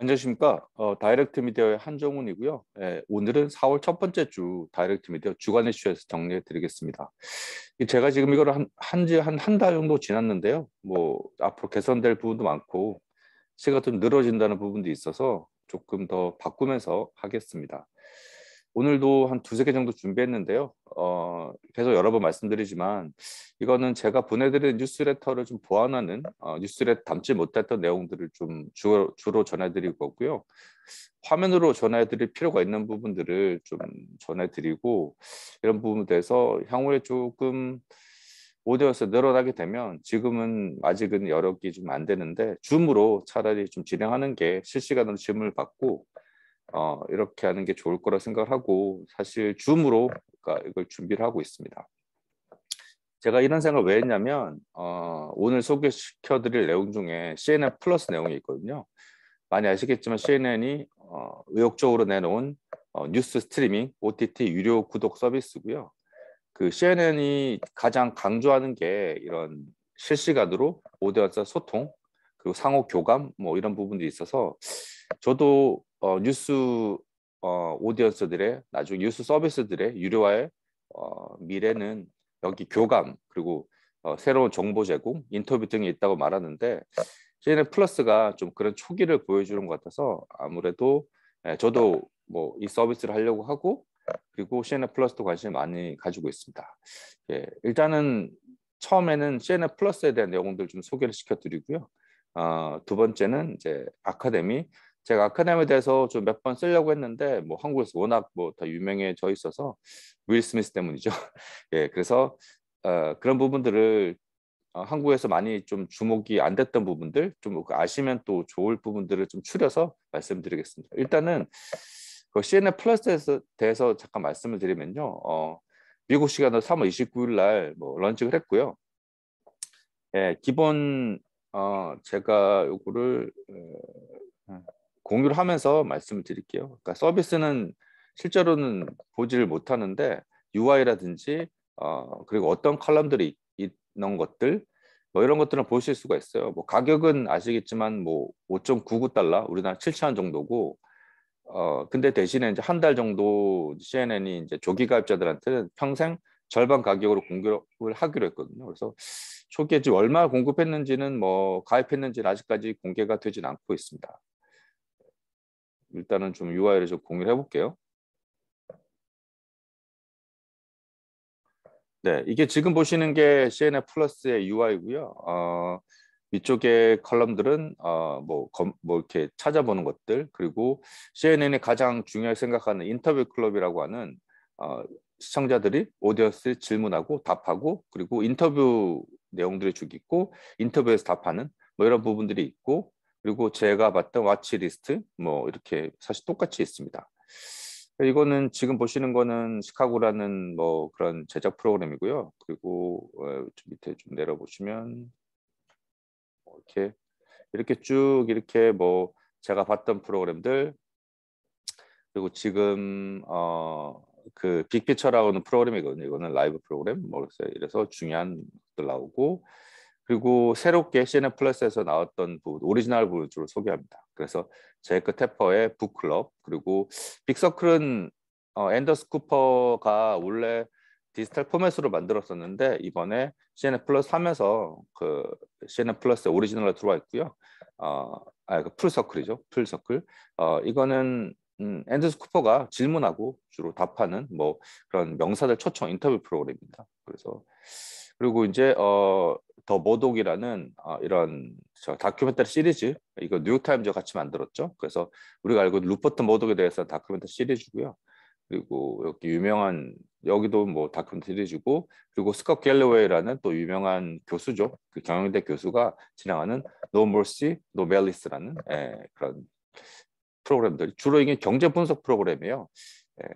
안녕하십니까. 어, 다이렉트 미디어의 한정훈이고요. 예, 오늘은 4월 첫 번째 주 다이렉트 미디어 주간 이슈에서 정리해 드리겠습니다. 제가 지금 이걸 한, 한지 한 한 달 정도 지났는데요. 뭐, 앞으로 개선될 부분도 많고, 시가좀 늘어진다는 부분도 있어서 조금 더 바꾸면서 하겠습니다. 오늘도 한 두세 개 정도 준비했는데요. 어, 계속 여러 번 말씀드리지만 이거는 제가 보내드린 뉴스레터를 좀 보완하는 어, 뉴스레터 담지 못했던 내용들을 좀 주로, 주로 전해드릴 거고요. 화면으로 전해드릴 필요가 있는 부분들을 좀 전해드리고 이런 부분에서 대해 향후에 조금 오디오에서 늘어나게 되면 지금은 아직은 여력이 좀안 되는데 줌으로 차라리 좀 진행하는 게 실시간으로 질문을 받고 어, 이렇게 하는 게 좋을 거라 생각하고 사실 줌으로 그러니까 이걸 준비를 하고 있습니다. 제가 이런 생각을 왜 했냐면 어, 오늘 소개시켜드릴 내용 중에 CNN 플러스 내용이 있거든요. 많이 아시겠지만 CNN이 어, 의욕적으로 내놓은 어, 뉴스 스트리밍 OTT 유료 구독 서비스고요. 그 CNN이 가장 강조하는 게 이런 실시간으로 오디언스와 소통 그리고 상호 교감 뭐 이런 부분들이 있어서 저도 어, 뉴스 어, 오디언스들의 나중 뉴스 서비스들의 유료화의 어, 미래는 여기 교감 그리고 어, 새로운 정보 제공, 인터뷰 등이 있다고 말하는데 CNN 플러스가 좀 그런 초기를 보여주는 것 같아서 아무래도 예, 저도 뭐 이 서비스를 하려고 하고 그리고 CNN 플러스도 관심을 많이 가지고 있습니다. 예, 일단은 처음에는 CNN 플러스에 대한 내용들 좀 소개를 시켜드리고요. 어, 두 번째는 이제 아카데미 제가 아카데미에 대해서 좀 몇 번 쓰려고 했는데 뭐 한국에서 워낙 뭐다 유명해져 있어서 윌 스미스 때문이죠. 예, 그래서 어, 그런 부분들을 어, 한국에서 많이 좀 주목이 안 됐던 부분들 좀 그 아시면 또 좋을 부분들을 좀 추려서 말씀드리겠습니다. 일단은 그 CNN 플러스에서 대해서 잠깐 말씀을 드리면요. 어, 미국 시간으로 3월 29일 날 뭐 런칭을 했고요. 예, 기본 어, 제가 요거를 에, 어, 공유를 하면서 말씀을 드릴게요. 그러니까 서비스는 실제로는 보지를 못하는데 UI라든지 어, 그리고 어떤 칼럼들이 있는 것들 뭐 이런 것들은 보실 수가 있어요. 뭐 가격은 아시겠지만 뭐 5.99달러 우리나라 7천 원 정도고 어 근데 대신에 이제 한 달 정도 CNN이 이제 조기 가입자들한테는 평생 절반 가격으로 공급을 하기로 했거든요. 그래서 초기에 지금 얼마 공급했는지는 뭐 가입했는지는 아직까지 공개가 되진 않고 있습니다. 일단은 좀 UI를 좀 공유를 해볼게요. 네, 이게 지금 보시는 게 CNN 플러스의 UI고요. 어, 위쪽에 컬럼들은 어, 뭐, 검, 뭐 이렇게 찾아보는 것들 그리고 CNN이 가장 중요하게 생각하는 인터뷰 클럽이라고 하는 어, 시청자들이 오디언스 질문하고 답하고 그리고 인터뷰 내용들이 쭉 있고 인터뷰에서 답하는 뭐 이런 부분들이 있고 그리고 제가 봤던 와치 리스트 뭐 이렇게 사실 똑같이 있습니다. 이거는 지금 보시는 거는 시카고라는 뭐 그런 제작 프로그램이고요. 그리고 어, 밑에 좀 내려 보시면 뭐 이렇게 이렇게 쭉 이렇게 뭐 제가 봤던 프로그램들 그리고 지금 어 그 빅피처라고는 하 프로그램이거든요. 이거는 라이브 프로그램 뭐 그래서 중요한 것들 나오고 그리고 새롭게 CNN 플러스에서 나왔던 부, 오리지널 부주로 소개합니다. 그래서 제이크 그 테퍼의 북클럽 그리고 빅서클은 어, 앤더스 쿠퍼가 원래 디지털 포맷으로 만들었었는데 이번에 CNN 플러스 하면서 그 CNN 플러스 오리지널로 들어와 있고요. 어, 아그 풀서클이죠. 풀서클. 어, 이거는 음, 앤더스 쿠퍼가 질문하고 주로 답하는 뭐 그런 명사들 초청 인터뷰 프로그램입니다. 그래서 그리고 이제 어, 더 모독이라는 어, 이런 저 다큐멘터리 시리즈 이거 뉴욕타임즈 같이 만들었죠. 그래서 우리가 알고 있는 루퍼트 모독에 대해서 다큐멘터리 시리즈고요. 그리고 여기 유명한 여기도 뭐 다큐멘터리 시리즈고 그리고 스컷 갤러웨이라는 또 유명한 교수죠. 그 경영대 교수가 진행하는 No Mercy, No Malice라는 예, 그런 프로그램들 주로 이게 경제 분석 프로그램이에요. 예,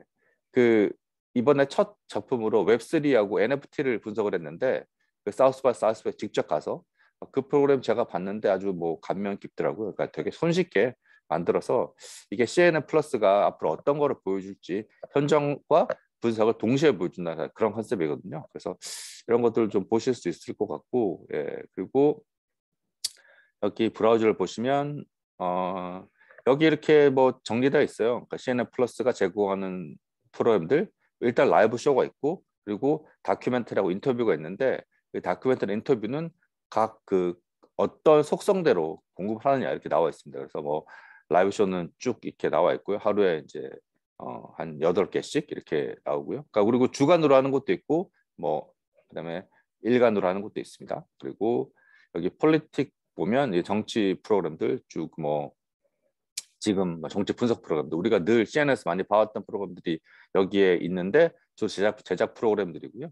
그 이번에 첫 작품으로 웹3하고 NFT를 분석을 했는데 그 사우스 바 사우스에 바 직접 가서 그 프로그램 제가 봤는데 아주 뭐 감명 깊더라고요. 그러니까 되게 손쉽게 만들어서 이게 CNN 플러스가 앞으로 어떤 거를 보여줄지 현장과 분석을 동시에 보여준다는 그런 컨셉이거든요. 그래서 이런 것들을 좀 보실 수 있을 것 같고, 예, 그리고 여기 브라우저를 보시면 어, 여기 이렇게 뭐 정리되어 있어요. 그러니까 CNN 플러스가 제공하는 프로그램들 일단 라이브 쇼가 있고 그리고 다큐멘터리하고 인터뷰가 있는데 그 다큐멘터리 인터뷰는 각 그 어떤 속성대로 공급하느냐 이렇게 나와 있습니다. 그래서 뭐 라이브 쇼는 쭉 이렇게 나와 있고요. 하루에 이제 어, 한8 개씩 이렇게 나오고요. 그러니까 그리고 주간으로 하는 것도 있고 뭐 그다음에 일간으로 하는 것도 있습니다. 그리고 여기 폴리틱 보면 정치 프로그램들 쭉뭐 지금 뭐 정치 분석 프로그램도 우리가 늘 CNN에서 많이 봐왔던 프로그램들이 여기에 있는데 주 제작 제작 프로그램들이고요.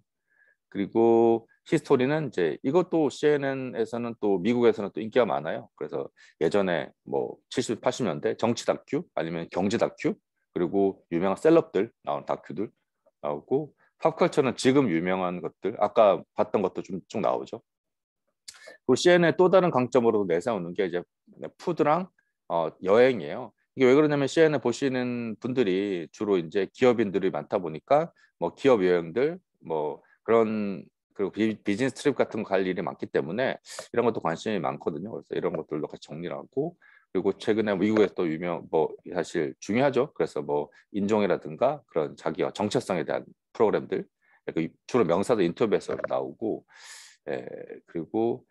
그리고 히스토리는 이제 이것도 CNN에서는 또 미국에서는 또 인기가 많아요. 그래서 예전에 뭐 70, 80년대 정치 다큐 아니면 경제 다큐 그리고 유명한 셀럽들 나온 다큐들 나오고 팝컬처는 지금 유명한 것들 아까 봤던 것도 좀쭉 나오죠. 그 CNN의 또 다른 강점으로 내세우는 게 이제 푸드랑 어, 여행이에요. 이게 왜 그러냐면 CN을 보시는 분들이 주로 이제 기업인들이 많다 보니까 뭐 기업 여행들 뭐 그런 그리고 비, 즈니스 트립 같은 거갈 일이 많기 때문에 이런 것도 관심이 많거든요. 그래서 이런 것들도 같이 정리 하고 그리고 최근에 미국에서 또 유명 뭐 사실 중요하죠. 그래서 뭐 인종이라든가 그런 자기와 정체성에 대한 프로그램들 그 주로 명사도 인터뷰에서 나오고 예, 그리고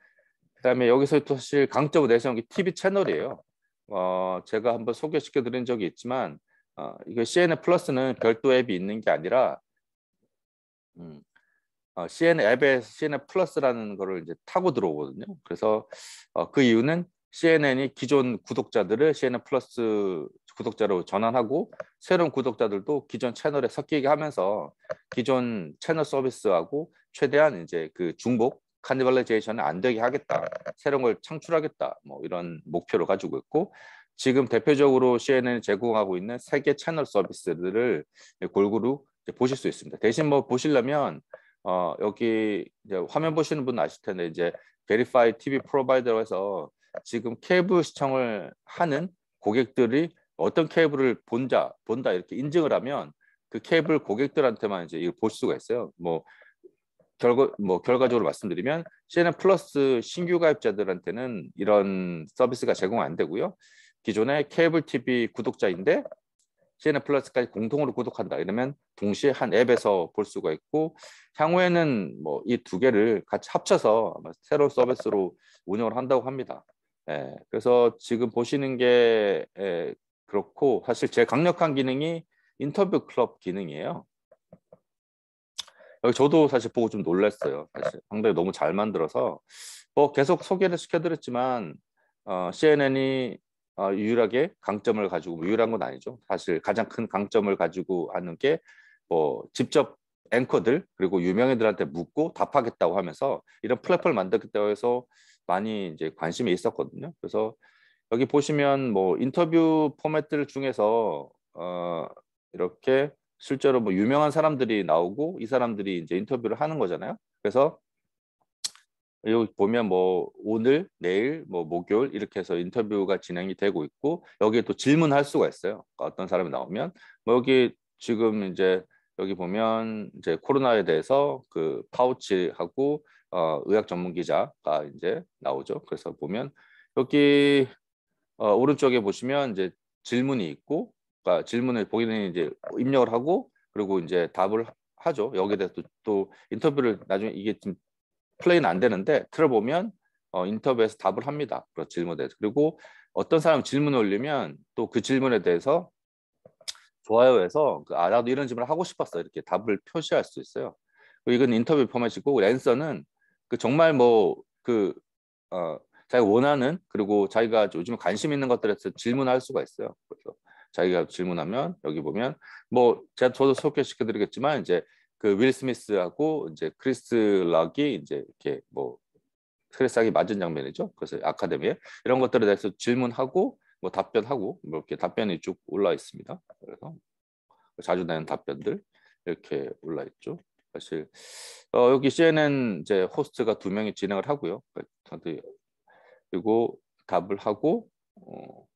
그다음에 여기서 또 사실 강점으로 내세운 게 TV 채널이에요. 어, 제가 한번 소개시켜 드린 적이 있지만 어, 이거 CNN 플러스는 별도 앱이 있는 게 아니라 음, 어, CNN 앱에 CNN 플러스라는 거를 이제 타고 들어오거든요. 그래서 어, 그 이유는 CNN이 기존 구독자들을 CNN 플러스 구독자로 전환하고 새로운 구독자들도 기존 채널에 섞이게 하면서 기존 채널 서비스하고 최대한 이제 그 중복 카니발라제이션을안 되게 하겠다, 새로운 걸 창출하겠다, 뭐 이런 목표를 가지고 있고 지금 대표적으로 CNN이 제공하고 있는 세계 채널 서비스들을 골고루 보실 수 있습니다. 대신 뭐 보시려면 어, 여기 화면 보시는 분 아실 텐데 이제 베리파이 TV 프로바이더에서 지금 케이블 시청을 하는 고객들이 어떤 케이블을 본자 본다 이렇게 인증을 하면 그 케이블 고객들한테만 이제 이걸 볼 수가 있어요. 뭐 결과 뭐 결과적으로 말씀드리면 CNN 플러스 신규 가입자들한테는 이런 서비스가 제공 안 되고요. 기존의 케이블 TV 구독자인데 CNN 플러스까지 공통으로 구독한다. 이러면 동시에 한 앱에서 볼 수가 있고 향후에는 뭐 이 두 개를 같이 합쳐서 새로운 서비스로 운영을 한다고 합니다. 예, 그래서 지금 보시는 게 예, 그렇고 사실 제일 강력한 기능이 인터뷰 클럽 기능이에요. 저도 사실 보고 좀 놀랐어요. 사실 상당히 너무 잘 만들어서 뭐 계속 소개를 시켜드렸지만 어, CNN이 어, 유일하게 강점을 가지고 뭐 유일한 건 아니죠. 사실 가장 큰 강점을 가지고 하는 게 뭐 직접 앵커들 그리고 유명인들한테 묻고 답하겠다고 하면서 이런 플랫폼을 만들겠다고 해서 많이 이제 관심이 있었거든요. 그래서 여기 보시면 뭐 인터뷰 포맷들 중에서 어, 이렇게 실제로 뭐 유명한 사람들이 나오고 이 사람들이 이제 인터뷰를 하는 거잖아요. 그래서 여기 보면 뭐 오늘, 내일, 뭐 목요일 이렇게 해서 인터뷰가 진행이 되고 있고 여기에 또 질문할 수가 있어요. 그러니까 어떤 사람이 나오면 뭐 여기 지금 이제 여기 보면 이제 코로나에 대해서 그 파우치하고 어, 의학 전문 기자가 이제 나오죠. 그래서 보면 여기 어, 오른쪽에 보시면 이제 질문이 있고 그러니까 질문을 본인이 이제 입력을 하고 그리고 이제 답을 하죠. 여기에 대해서 또, 인터뷰를 나중에 이게 좀 플레이는 안 되는데 들어보면 어, 인터뷰에서 답을 합니다. 그런 질문에 대해서. 그리고 어떤 사람 질문을 올리면 또 그 질문에 대해서 좋아요에서 그, 아 나도 이런 질문을 하고 싶었어 이렇게 답을 표시할 수 있어요. 이건 인터뷰 포맷이고 랜서는 그 정말 뭐 그 어, 자기가 원하는 그리고 자기가 요즘 관심 있는 것들에 서 질문할 수가 있어요. 자기가 질문하면 여기 보면 뭐 제가 저도 소개시켜 드리겠지만 이제 그윌 스미스하고 이제 크리스 락이 이제 이렇게 뭐스트레스하이 맞은 장면이죠. 그래서 아카데미에 이런 것들에 대해서 질문하고 뭐 답변하고 뭐 이렇게 답변이 쭉 올라 있습니다. 그래서 자주 나는 답변들 이렇게 올라 있죠. 사실 어, 여기 CNN 이제 호스트가 두 명이 진행을 하고요. 그러니까 그리고 답을 하고 어,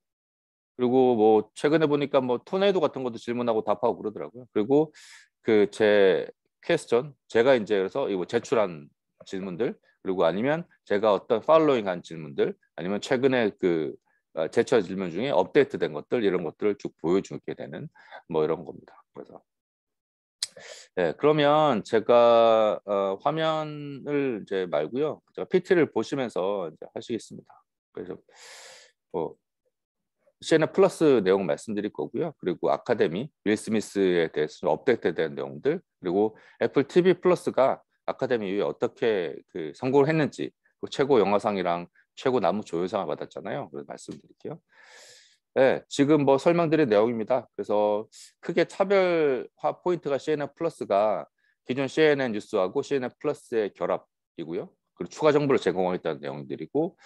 그리고 뭐 최근에 보니까 뭐 토네이도 같은 것도 질문하고 답하고 그러더라고요. 그리고 그 제 퀘스천 제가 이제 그래서 이거 뭐 제출한 질문들 그리고 아니면 제가 어떤 팔로잉한 질문들 아니면 최근에 그 어, 제철 질문 중에 업데이트된 것들 이런 것들을 쭉 보여주게 되는 뭐 이런 겁니다. 그래서 네, 그러면 제가 어, 화면을 이제 말고요. 제가 PT를 보시면서 이제 하시겠습니다. 그래서 뭐 CNN 플러스 내용 말씀드릴 거고요. 그리고 아카데미, 윌 스미스에 대해서 업데이트된 내용들, 그리고 애플 TV 플러스가 아카데미 위에 어떻게 그선고을 했는지, 그 최고 영화상이랑 최고 나무 조연상을 받았잖아요. 그래서 말씀드릴게요. 네, 지금 뭐설명드릴 내용입니다. 그래서 크게 차별화 포인트가 CNN 플러스가 기존 CNN 뉴스하고 CNN 플러스의 결합이고요. 그리고 추가 정보를 제공하겠다는 내용들이고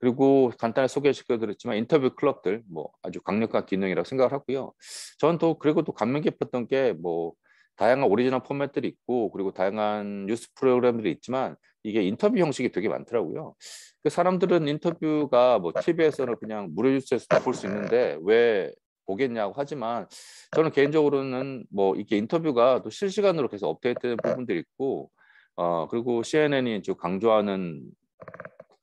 그리고 간단히 소개시켜드렸지만 인터뷰 클럽들 뭐 아주 강력한 기능이라고 생각을 하고요. 저는 또 그리고 또 감명 깊었던 게 뭐 다양한 오리지널 포맷들이 있고 그리고 다양한 뉴스 프로그램들이 있지만 이게 인터뷰 형식이 되게 많더라고요. 그 사람들은 인터뷰가 뭐 TV에서는 그냥 무료 뉴스에서도 볼 수 있는데 왜 보겠냐고 하지만 저는 개인적으로는 뭐 이게 인터뷰가 또 실시간으로 계속 업데이트되는 부분들이 있고 어 그리고 CNN이 지금 강조하는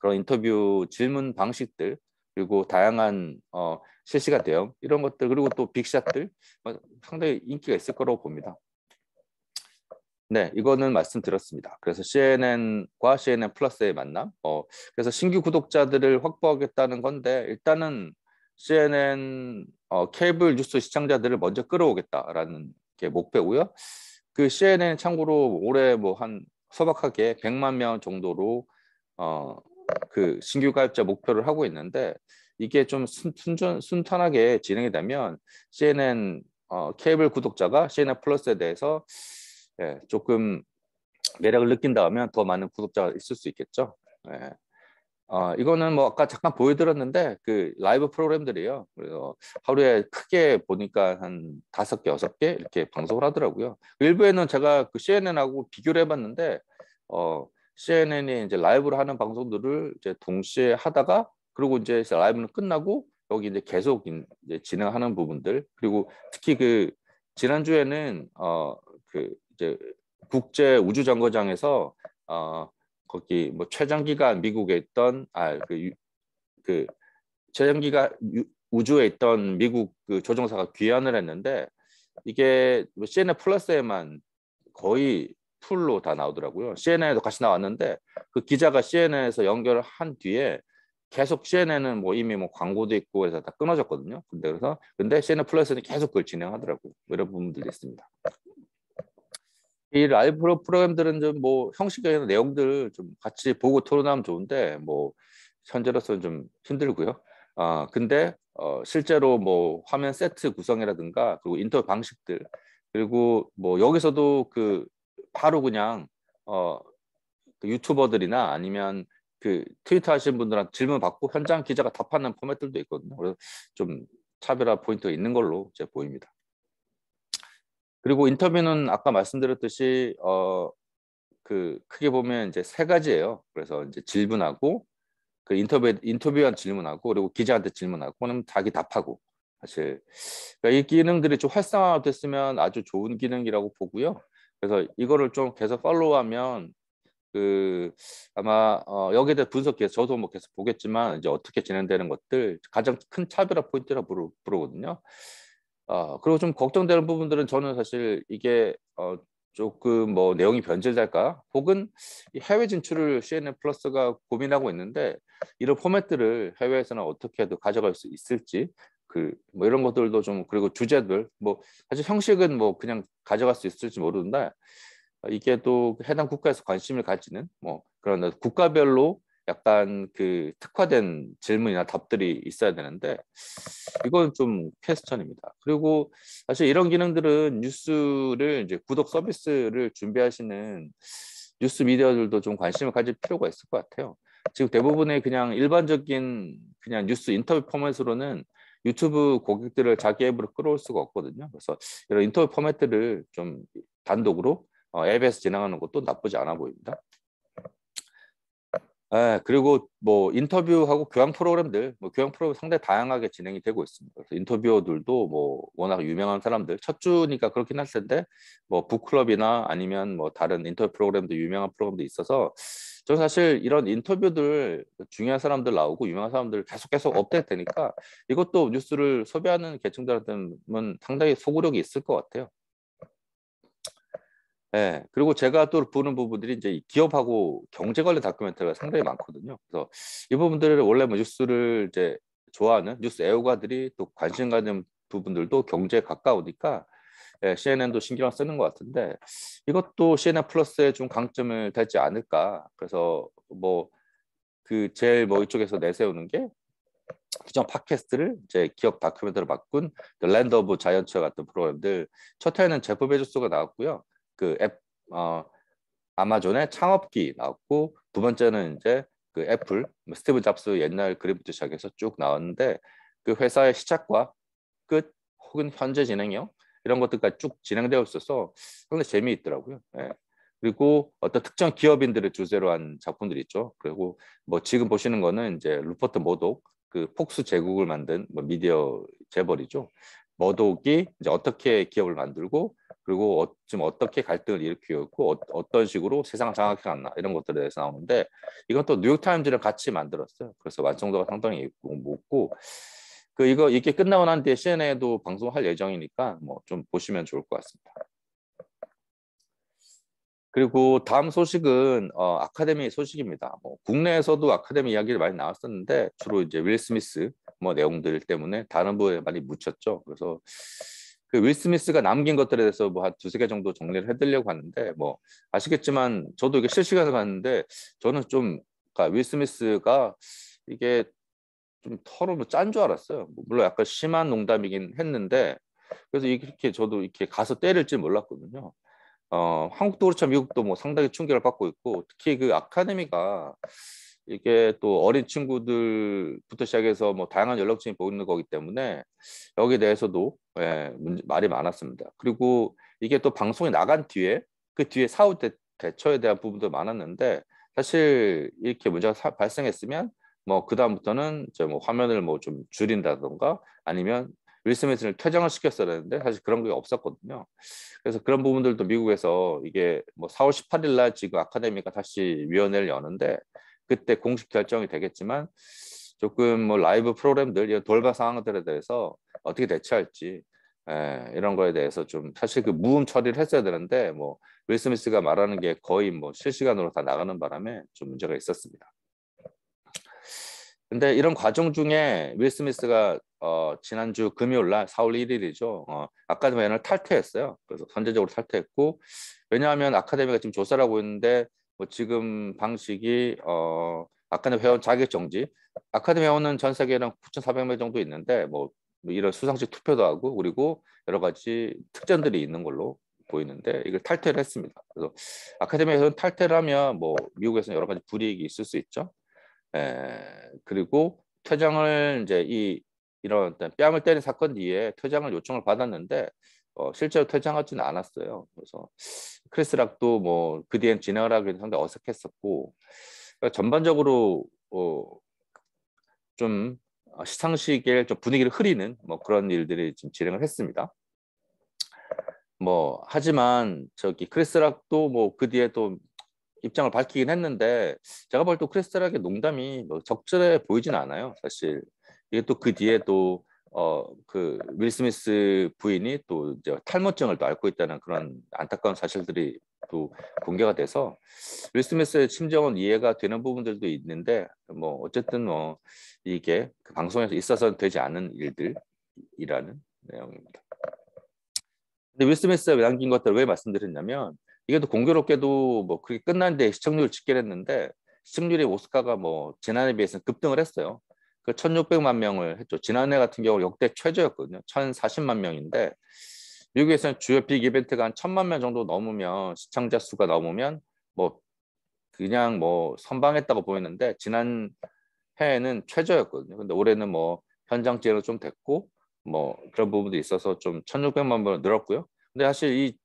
그런 인터뷰 질문 방식들 그리고 다양한 어, 실시간 대응 이런 것들 그리고 또 빅샷들 어, 상당히 인기가 있을 거라고 봅니다. 네, 이거는 말씀드렸습니다. 그래서 CNN과 CNN 플러스의 만남. 어, 그래서 신규 구독자들을 확보하겠다는 건데 일단은 CNN 어, 케이블 뉴스 시청자들을 먼저 끌어오겠다라는 게 목표고요. 그 CNN 참고로 올해 뭐 한 소박하게 100만 명 정도로 어, 그 신규 가입자 목표를 하고 있는데 이게 좀 순, 순 순탄하게 진행이 되면 CNN 어, 케이블 구독자가 CNN 플러스에 대해서 예, 조금 매력을 느낀다 하면 더 많은 구독자가 있을 수 있겠죠. 예. 어, 이거는 뭐 아까 잠깐 보여드렸는데 그 라이브 프로그램들이요. 그래서 하루에 크게 보니까 한 다섯 개, 여섯 개 이렇게 방송을 하더라고요. 일부에는 제가 그 CNN하고 비교를 해봤는데 어, CNN이 이제 라이브를 하는 방송들을 이제 동시에 하다가 그리고 이제 라이브는 끝나고 여기 이제 계속 이제 진행하는 부분들 그리고 특히 그 지난주에는 어 그 이제 국제 우주 정거장에서 어 거기 뭐 최장기간 미국에 있던 아 그 그, 그 최장기간 우주에 있던 미국 그 조종사가 귀환을 했는데 이게 뭐 CNN 플러스에만 거의 풀로다 나오더라고요. CNN에도 같이 나왔는데 그 기자가 CNN에서 연결을 한 뒤에 계속 CNN은 뭐 이미 뭐 광고도 있고 해서 다 끊어졌거든요. 근데 그래서 근데 CNN 플러스는 계속 그걸 진행하더라고요. 뭐 이런 부분들이 있습니다. 이 라이브 프로그램들은 좀 뭐 형식적인 내용들 좀 같이 보고 토론하면 좋은데 뭐 현재로서는 좀 힘들고요. 아 근데 어 실제로 뭐 화면 세트 구성이라든가 그리고 인터뷰 방식들 그리고 뭐 여기서도 그 바로 그냥 어, 그 유튜버들이나 아니면 그 트위터 하시는 분들한테 질문 받고 현장 기자가 답하는 포맷들도 있거든요. 그래서 좀 차별화 포인트가 있는 걸로 제 보입니다. 그리고 인터뷰는 아까 말씀드렸듯이 어, 그 크게 보면 이제 세 가지예요. 그래서 이제 질문하고 그 인터뷰 인터뷰한 질문하고 그리고 기자한테 질문하고 그럼 자기 답하고 사실 그러니까 이 기능들이 좀 활성화됐으면 아주 좋은 기능이라고 보고요. 그래서 이거를 좀 계속 팔로우하면 그 아마 어, 여기에 대해 분석해서 저도 뭐 계속 보겠지만 이제 어떻게 진행되는 것들 가장 큰 차별화 포인트라 부르, 부르거든요. 어, 그리고 좀 걱정되는 부분들은 저는 사실 이게 어, 조금 뭐 내용이 변질될까 혹은 해외 진출을 CNN 플러스가 고민하고 있는데 이런 포맷들을 해외에서는 어떻게 해도 가져갈 수 있을지 그뭐 이런 것들도 좀 그리고 주제들 뭐 사실 형식은 뭐 그냥 가져갈 수 있을지 모르는데 이게 또 해당 국가에서 관심을 가지는 뭐 그런 국가별로 약간 그 특화된 질문이나 답들이 있어야 되는데 이건 좀 퀘스천입니다. 그리고 사실 이런 기능들은 뉴스를 이제 구독 서비스를 준비하시는 뉴스 미디어들도 좀 관심을 가질 필요가 있을 것 같아요. 지금 대부분의 그냥 일반적인 그냥 뉴스 인터뷰 포맷으로는 유튜브 고객들을 자기 앱으로 끌어올 수가 없거든요. 그래서 이런 인터뷰 포맷들을 좀 단독으로 어, 앱에서 진행하는 것도 나쁘지 않아 보입니다. 예, 그리고 뭐 인터뷰하고 교양 프로그램들, 뭐 교양 프로그램 상당히 다양하게 진행이 되고 있습니다. 그래서 인터뷰어들도 뭐 워낙 유명한 사람들, 첫 주니까 그렇긴 할 텐데, 뭐 북클럽이나 아니면 뭐 다른 인터뷰 프로그램도 유명한 프로그램도 있어서 저는 사실 이런 인터뷰들 중요한 사람들 나오고 유명한 사람들 계속 계속 업데이트 되니까 이것도 뉴스를 소비하는 계층들한테는 상당히 소구력이 있을 것 같아요. 예, 그리고 제가 또 보는 부분들이 이제 기업하고 경제 관련 다큐멘터리가 상당히 많거든요. 그래서 이 부분들을 원래 뭐 뉴스를 이제 좋아하는 뉴스 애호가들이 또 관심 가는 부분들도 경제에 가까우니까 예, CNN도 신경 쓰는 것 같은데 이것도 CNN 플러스의 좀 강점을 되지 않을까. 그래서 뭐 그 제일 뭐 이쪽에서 내세우는 게 기존 팟캐스트를 이제 기업 다큐멘터로 바꾼 랜드 오브 자이언츠 같은 프로그램들 첫 회는 제프 베조스가 나왔고요. 그앱 어, 아마존의 창업기 나왔고 두 번째는 이제 그 애플 스티브 잡스 옛날 그림부터 시작해서 쭉 나왔는데 그 회사의 시작과 끝 혹은 현재 진행형 이런 것들까지 쭉 진행되어 있어서 상당히 재미있더라고요. 예. 그리고 어떤 특정 기업인들을 주제로 한 작품들이 있죠. 그리고 뭐 지금 보시는 거는 이제 루퍼트 모독 그 폭스 제국을 만든 뭐 미디어 재벌이죠. 머독이 이제 어떻게 기업을 만들고 그리고 어, 지금 어떻게 갈등을 일으키고 어, 어떤 식으로 세상을 장악해 갔나 이런 것들에 대해서 나오는데 이건 또 뉴욕타임즈를 같이 만들었어요. 그래서 완성도가 상당히 높고 그 이거 이게 끝나고 난 뒤에 CNN에도 방송할 예정이니까 뭐 좀 보시면 좋을 것 같습니다. 그리고 다음 소식은 어, 아카데미 소식입니다. 뭐 국내에서도 아카데미 이야기를 많이 나왔었는데 주로 이제 윌 스미스 뭐 내용들 때문에 다른 부에 많이 묻혔죠. 그래서 그 윌 스미스가 남긴 것들에 대해서 뭐한 두세 개 정도 정리를 해드리려고 하는데 뭐 아시겠지만 저도 이게 실시간으로 봤는데 저는 좀윌 그러니까 스미스가 이게 좀 털어 짠줄 알았어요. 뭐 물론 약간 심한 농담이긴 했는데 그래서 이렇게 저도 이렇게 가서 때릴지 몰랐거든요. 어, 한국도 그렇지만 미국도 뭐 상당히 충격을 받고 있고 특히 그 아카데미가 이게 또 어린 친구들부터 시작해서 뭐 다양한 연락층이 보이는 거기 때문에 여기에 대해서도 예, 문제, 말이 많았습니다. 그리고 이게 또 방송이 나간 뒤에 그 뒤에 사후 대, 처에 대한 부분도 많았는데 사실 이렇게 문제가 사, 발생했으면 뭐 그다음부터는 이제 뭐 화면을 뭐 좀 줄인다던가 아니면 윌 스미스를 퇴장을 시켰었는데 사실 그런 게 없었거든요. 그래서 그런 부분들도 미국에서 이게 뭐 4월 18일 날 지금 아카데미가 다시 위원회를 여는데 그때 공식 결정이 되겠지만 조금 뭐 라이브 프로그램들 이런 돌발 상황들에 대해서 어떻게 대처할지 에, 예, 이런 거에 대해서 좀 사실 그 무음 처리를 했어야 되는데 뭐윌 스미스가 말하는 게 거의 뭐 실시간으로 다 나가는 바람에 좀 문제가 있었습니다. 근데 이런 과정 중에 윌 스미스가 어, 지난주 금요일 날 4월 1일이죠. 어, 아카데미 연을 탈퇴했어요. 그래서 선제적으로 탈퇴했고 왜냐하면 아카데미가 지금 조사를 하고 있는데 뭐 지금 방식이 어, 아카데미 회원 자격 정지. 아카데미 회원은 전 세계랑 9,400명 정도 있는데 뭐, 뭐 이런 수상식 투표도 하고 그리고 여러 가지 특전들이 있는 걸로 보이는데 이걸 탈퇴를 했습니다. 그래서 아카데미에서는 탈퇴를 하면 뭐 미국에서는 여러 가지 불이익이 있을 수 있죠. 에, 예, 그리고 퇴장을 이제 이 이런 어떤 뺨을 때린 사건 뒤에 퇴장을 요청을 받았는데 어, 실제로 퇴장하지는 않았어요. 그래서 크리스락도 뭐 그 뒤엔 진행을 하기는 상당히 어색했었고 그러니까 전반적으로 어, 좀시상식에좀 분위기를 흐리는 뭐 그런 일들이 지금 진행을 했습니다. 뭐 하지만 저기 크리스락도 뭐 그 뒤에 또 입장을 밝히긴 했는데 제가 볼 때 크리스탈에게 농담이 뭐 적절해 보이진 않아요 사실 이게 또 그 뒤에 또 어 그윌 스미스 부인이 또 이제 탈모증을 또 앓고 있다는 그런 안타까운 사실들이 또 공개가 돼서 윌 스미스의 심정은 이해가 되는 부분들도 있는데 뭐 어쨌든 뭐 이게 그 방송에서 있어서는 되지 않은 일들이라는 내용입니다. 근데 윌 스미스가 남긴 것들을 왜 말씀드렸냐면 이게 또 공교롭게도 뭐 그게 끝난 뒤에 시청률을 집계했는데 시청률이 오스카가 뭐 지난해 에 비해서는 급등을 했어요. 그 1,600만 명을 했죠. 지난해 같은 경우 역대 최저였거든요. 1,040만 명인데 미국에서는 주요 빅 이벤트가 한 1,000만 명 정도 넘으면 시청자 수가 넘으면 뭐 그냥 뭐 선방했다고 보이는데 지난 해에는 최저였거든요. 근데 올해는 뭐 현장 지로좀 됐고 뭐 그런 부분도 있어서 좀 1,600만 명 늘었고요. 근데 사실 이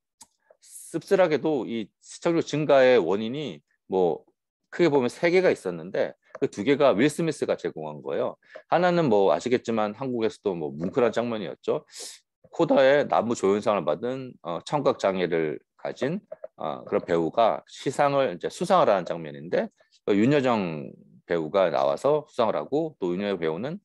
씁쓸하게도 이 시청률 증가의 원인이 뭐 크게 보면 세 개가 있었는데 그 두 개가 윌 스미스가 제공한 거예요. 하나는 뭐 아시겠지만 한국에서도 뭐 뭉클한 장면이었죠. 코다의 나무 조연상을 받은 어, 청각 장애를 가진 어, 그런 배우가 시상을 이제 수상을 하는 장면인데 그 윤여정 배우가 나와서 수상을 하고 또 윤여정 배우는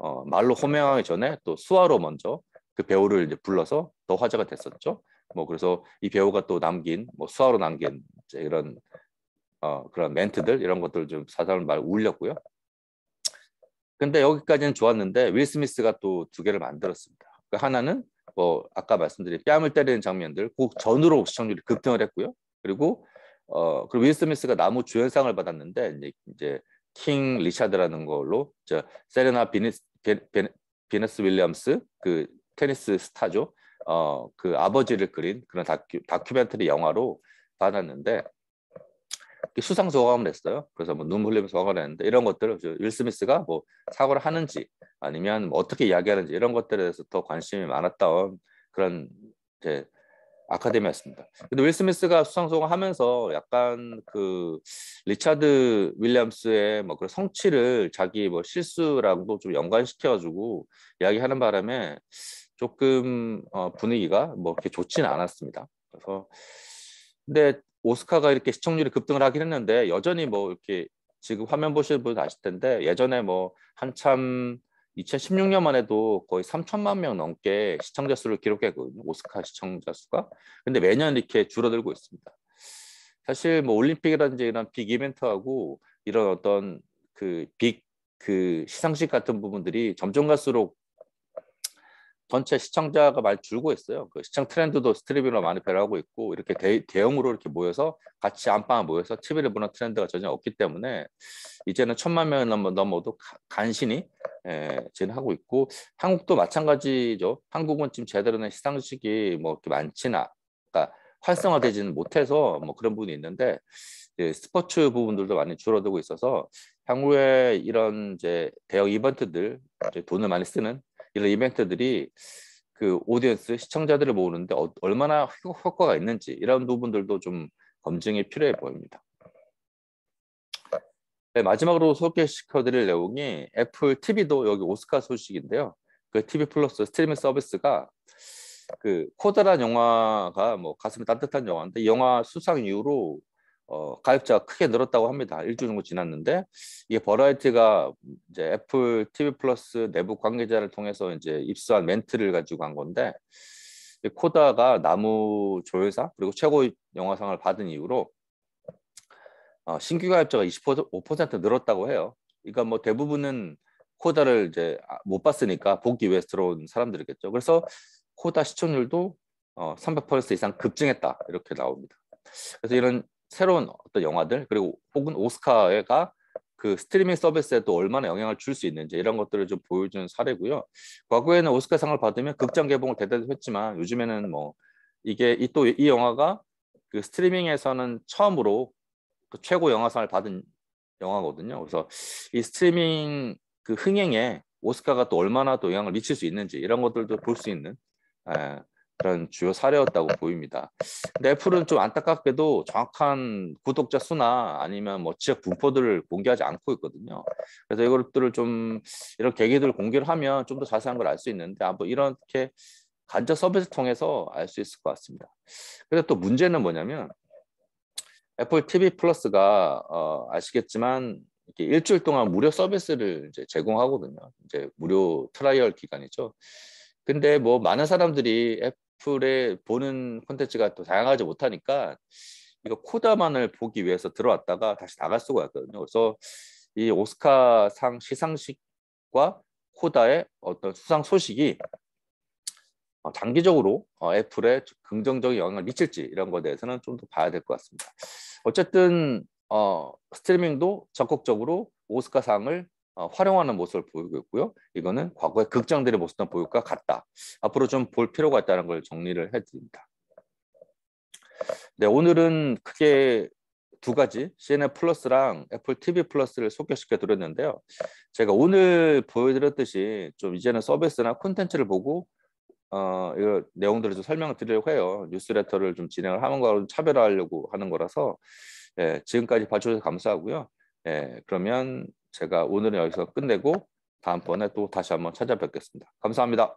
어, 말로 호명하기 전에 또 수화로 먼저 그 배우를 이제 불러서 더 화제가 됐었죠. 뭐 그래서 이 배우가 또 남긴 뭐 수화로 남긴 이런 제이어 그런 멘트들 이런 것들 좀 사람을 많 울렸고요. 근데 여기까지는 좋았는데 윌 스미스가 또 두 개를 만들었습니다. 그 하나는 뭐 아까 말씀드린 뺨을 때리는 장면들 그 전후로 시청률이 급등을 했고요. 그리고 어 그리고 윌 스미스가 나무 주연상을 받았는데 이제, 이제 킹 리차드라는 걸로 저 세레나 비니스 비네스 윌리엄스 그 테니스 스타죠. 어, 그 아버지를 그린 그런 다큐, 다큐멘터리 영화로 받았는데 수상 소감을 냈어요. 그래서 뭐 눈물 흘리면서 소감을 냈는데 이런 것들을 윌 스미스가 뭐 사고를 하는지 아니면 뭐 어떻게 이야기하는지 이런 것들에 대해서 더 관심이 많았던 그런 이제 아카데미였습니다. 근데 윌 스미스가 수상 소감하면서 을 약간 그 리차드 윌리엄스의 뭐 그런 성취를 자기 뭐 실수랑도 좀 연관시켜가지고 이야기하는 바람에 조금 어, 분위기가 뭐 이렇게 좋지는 않았습니다. 그래서 근데 오스카가 이렇게 시청률이 급등을 하긴 했는데 여전히 뭐 이렇게 지금 화면 보실분 아실 텐데 예전에 뭐 한참 2016년만 해도 거의 3천만 명 넘게 시청자 수를 기록했거든요. 오스카 시청자 수가. 근데 매년 이렇게 줄어들고 있습니다. 사실 뭐 올림픽이라든지 이런 빅 이벤트하고 이런 어떤 그 빅그 그 시상식 같은 부분들이 점점 갈수록 전체 시청자가 많이 줄고 있어요. 그 시청 트렌드도 스트리밍으로 많이 배려하고 있고 이렇게 대, 형으로 이렇게 모여서 같이 안방에 모여서 TV를 보는 트렌드가 전혀 없기 때문에 이제는 천만 명이 넘어, 넘어도 간신히 에, 예, 진행하고 있고 한국도 마찬가지죠. 한국은 지금 제대로 된 시상식이 뭐 이렇게 많지나 그러니까 활성화되지는 못해서 뭐 그런 부분이 있는데 이제 스포츠 부분들도 많이 줄어들고 있어서 향후에 이런 이제 대형 이벤트들 이제 돈을 많이 쓰는 이런 이벤트들이 그 오디언스 시청자들을 모으는데 어, 얼마나 효과가 있는지 이런 부분들도 좀 검증이 필요해 보입니다. 네, 마지막으로 소개시켜드릴 내용이 애플 TV도 여기 오스카 소식인데요. 그 TV 플러스 스트리밍 서비스가 그 코다란 영화가 뭐 가슴이 따뜻한 영화인데 영화 수상 이후로 어, 가입자가 크게 늘었다고 합니다. 일주일 정도 지났는데 이게 버라이트가 이제 애플 TV 플러스 내부 관계자를 통해서 이제 입수한 멘트를 가지고 한 건데 코다가 나무 조회사 그리고 최고 영화상을 받은 이후로 어, 신규 가입자가 25% 늘었다고 해요. 그러니까 뭐 대부분은 코다를 이제 아, 못 봤으니까 보기 위해서 들어온 사람들이겠죠. 그래서 코다 시청률도 어, 300% 이상 급증했다 이렇게 나옵니다. 그래서 이런 새로운 어떤 영화들 그리고 혹은 오스카가 그 스트리밍 서비스에 또 얼마나 영향을 줄 수 있는지 이런 것들을 좀보여준 사례고요. 과거에는 오스카상을 받으면 극장 개봉을 대단히 했지만 요즘에는 뭐 이게 또이 이 영화가 그 스트리밍에서는 처음으로 그 최고 영화상을 받은 영화거든요. 그래서 이 스트리밍 그 흥행에 오스카가 또 얼마나 또 영향을 미칠 수 있는지 이런 것들도 볼 수 있는 에, 예, 그런 주요 사례였다고 보입니다. 근데 애플은 좀 안타깝게도 정확한 구독자 수나 아니면 뭐 지역 분포들을 공개하지 않고 있거든요. 그래서 이것들을 좀 이런 계기들을 공개를 하면 좀 더 자세한 걸 알 수 있는데 아뭐 이렇게 간접 서비스 통해서 알 수 있을 것 같습니다. 그래서 또 문제는 뭐냐면 애플 TV 플러스가 어, 아시겠지만 이렇게 일주일 동안 무료 서비스를 이제 제공하거든요. 이제 무료 트라이얼 기간이죠. 근데 뭐 많은 사람들이 애플에 보는 콘텐츠가 또 다양하지 못하니까 이거 코다만을 보기 위해서 들어왔다가 다시 나갈 수가 있거든요. 그래서 이 오스카 상 시상식과 코다의 어떤 수상 소식이 어, 장기적으로 어, 애플에 긍정적인 영향을 미칠지 이런 것에 대해서는 좀 더 봐야 될 것 같습니다. 어쨌든 어, 스트리밍도 적극적으로 오스카상을 어, 활용하는 모습을 보이고 있고요. 이거는 과거의 극장들의 모습과 보일과 같다. 앞으로 좀 볼 필요가 있다는 걸 정리를 해드립니다. 네, 오늘은 크게 두 가지 CNN 플러스랑 애플 TV 플러스를 소개시켜 드렸는데요. 제가 오늘 보여드렸듯이 좀 이제는 서비스나 콘텐츠를 보고 어, 이거 내용들을 좀 설명을 드리려고 해요. 뉴스레터를 좀 진행을 하는 거랑 차별화하려고 하는 거라서 예, 지금까지 봐주셔서 감사하고요. 예, 그러면 제가 오늘은 여기서 끝내고 다음번에 또 다시 한번 찾아뵙겠습니다. 감사합니다.